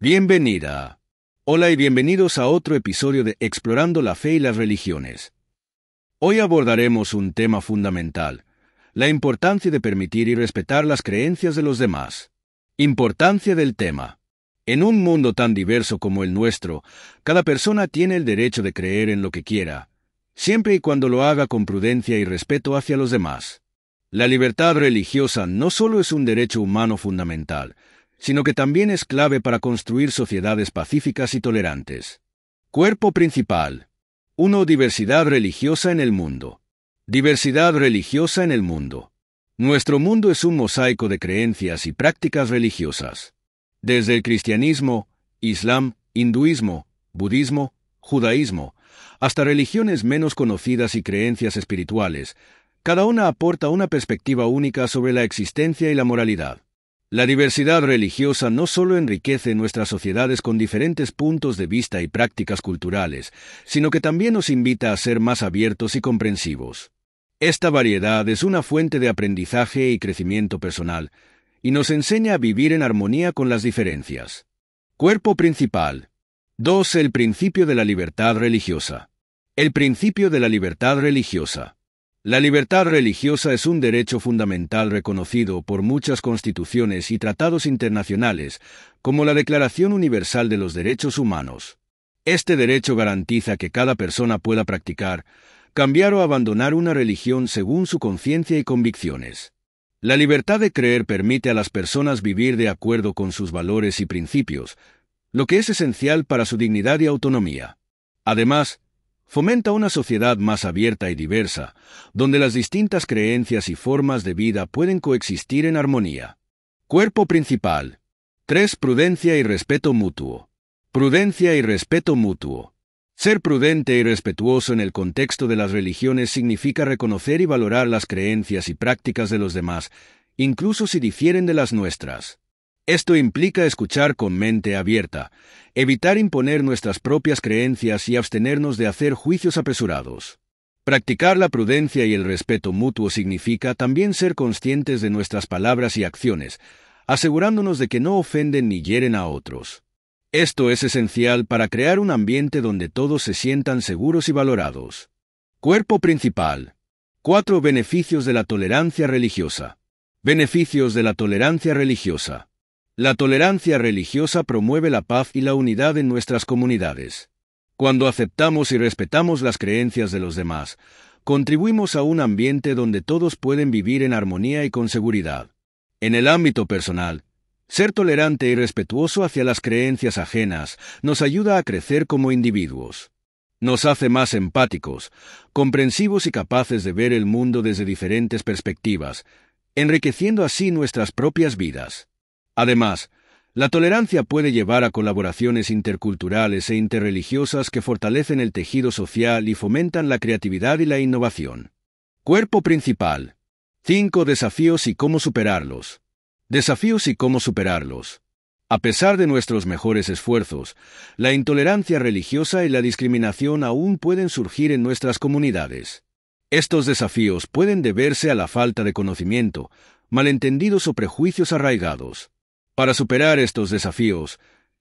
Bienvenida. Hola y bienvenidos a otro episodio de Explorando la Fe y las Religiones. Hoy abordaremos un tema fundamental, la importancia de permitir y respetar las creencias de los demás. Importancia del tema. En un mundo tan diverso como el nuestro, cada persona tiene el derecho de creer en lo que quiera, siempre y cuando lo haga con prudencia y respeto hacia los demás. La libertad religiosa no solo es un derecho humano fundamental, sino que también es clave para construir sociedades pacíficas y tolerantes. Cuerpo principal. 1. Diversidad religiosa en el mundo. Diversidad religiosa en el mundo. Nuestro mundo es un mosaico de creencias y prácticas religiosas. Desde el cristianismo, islam, hinduismo, budismo, judaísmo, hasta religiones menos conocidas y creencias espirituales, cada una aporta una perspectiva única sobre la existencia y la moralidad. La diversidad religiosa no solo enriquece nuestras sociedades con diferentes puntos de vista y prácticas culturales, sino que también nos invita a ser más abiertos y comprensivos. Esta variedad es una fuente de aprendizaje y crecimiento personal, y nos enseña a vivir en armonía con las diferencias. Cuerpo principal. 2. El principio de la libertad religiosa. El principio de la libertad religiosa. La libertad religiosa es un derecho fundamental reconocido por muchas constituciones y tratados internacionales, como la Declaración Universal de los Derechos Humanos. Este derecho garantiza que cada persona pueda practicar, cambiar o abandonar una religión según su conciencia y convicciones. La libertad de creer permite a las personas vivir de acuerdo con sus valores y principios, lo que es esencial para su dignidad y autonomía. Además, fomenta una sociedad más abierta y diversa, donde las distintas creencias y formas de vida pueden coexistir en armonía. Cuerpo principal. 3. Prudencia y respeto mutuo. Prudencia y respeto mutuo. Ser prudente y respetuoso en el contexto de las religiones significa reconocer y valorar las creencias y prácticas de los demás, incluso si difieren de las nuestras. Esto implica escuchar con mente abierta, evitar imponer nuestras propias creencias y abstenernos de hacer juicios apresurados. Practicar la prudencia y el respeto mutuo significa también ser conscientes de nuestras palabras y acciones, asegurándonos de que no ofenden ni hieren a otros. Esto es esencial para crear un ambiente donde todos se sientan seguros y valorados. Cuerpo principal. Cuatro beneficios de la tolerancia religiosa. Beneficios de la tolerancia religiosa. La tolerancia religiosa promueve la paz y la unidad en nuestras comunidades. Cuando aceptamos y respetamos las creencias de los demás, contribuimos a un ambiente donde todos pueden vivir en armonía y con seguridad. En el ámbito personal, ser tolerante y respetuoso hacia las creencias ajenas nos ayuda a crecer como individuos. Nos hace más empáticos, comprensivos y capaces de ver el mundo desde diferentes perspectivas, enriqueciendo así nuestras propias vidas. Además, la tolerancia puede llevar a colaboraciones interculturales e interreligiosas que fortalecen el tejido social y fomentan la creatividad y la innovación. Cuerpo principal. 5 desafíos y cómo superarlos. Desafíos y cómo superarlos. A pesar de nuestros mejores esfuerzos, la intolerancia religiosa y la discriminación aún pueden surgir en nuestras comunidades. Estos desafíos pueden deberse a la falta de conocimiento, malentendidos o prejuicios arraigados. Para superar estos desafíos,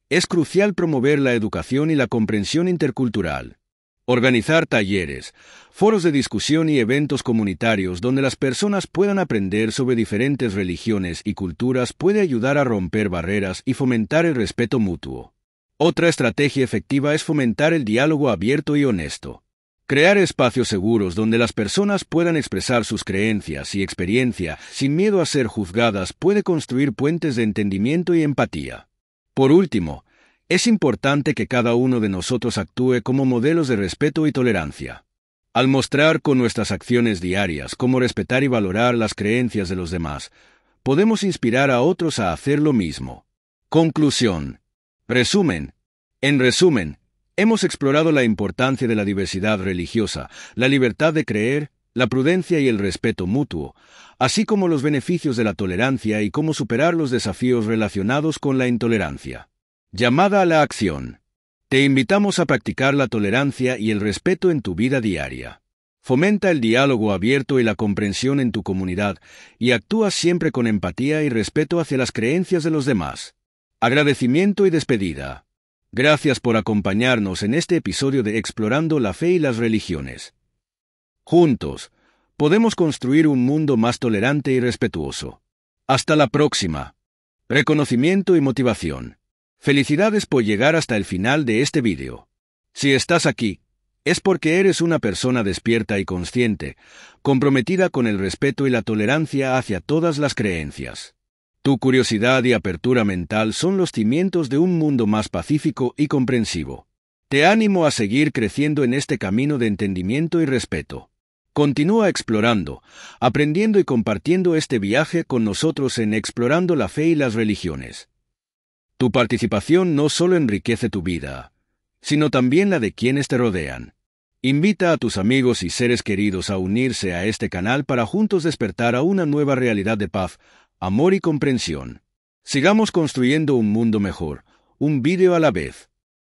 es crucial promover la educación y la comprensión intercultural. Organizar talleres, foros de discusión y eventos comunitarios donde las personas puedan aprender sobre diferentes religiones y culturas puede ayudar a romper barreras y fomentar el respeto mutuo. Otra estrategia efectiva es fomentar el diálogo abierto y honesto. Crear espacios seguros donde las personas puedan expresar sus creencias y experiencia sin miedo a ser juzgadas puede construir puentes de entendimiento y empatía. Por último, es importante que cada uno de nosotros actúe como modelos de respeto y tolerancia. Al mostrar con nuestras acciones diarias cómo respetar y valorar las creencias de los demás, podemos inspirar a otros a hacer lo mismo. Conclusión. Resumen. En resumen, Hemos explorado la importancia de la diversidad religiosa, la libertad de creer, la prudencia y el respeto mutuo, así como los beneficios de la tolerancia y cómo superar los desafíos relacionados con la intolerancia. Llamada a la acción. Te invitamos a practicar la tolerancia y el respeto en tu vida diaria. Fomenta el diálogo abierto y la comprensión en tu comunidad y actúa siempre con empatía y respeto hacia las creencias de los demás. Agradecimiento y despedida. Gracias por acompañarnos en este episodio de Explorando la Fe y las Religiones. Juntos, podemos construir un mundo más tolerante y respetuoso. Hasta la próxima. Reconocimiento y motivación. Felicidades por llegar hasta el final de este vídeo. Si estás aquí, es porque eres una persona despierta y consciente, comprometida con el respeto y la tolerancia hacia todas las creencias. Tu curiosidad y apertura mental son los cimientos de un mundo más pacífico y comprensivo. Te animo a seguir creciendo en este camino de entendimiento y respeto. Continúa explorando, aprendiendo y compartiendo este viaje con nosotros en Explorando la Fe y las Religiones. Tu participación no solo enriquece tu vida, sino también la de quienes te rodean. Invita a tus amigos y seres queridos a unirse a este canal para juntos despertar a una nueva realidad de paz, amor y comprensión. Sigamos construyendo un mundo mejor, un vídeo a la vez.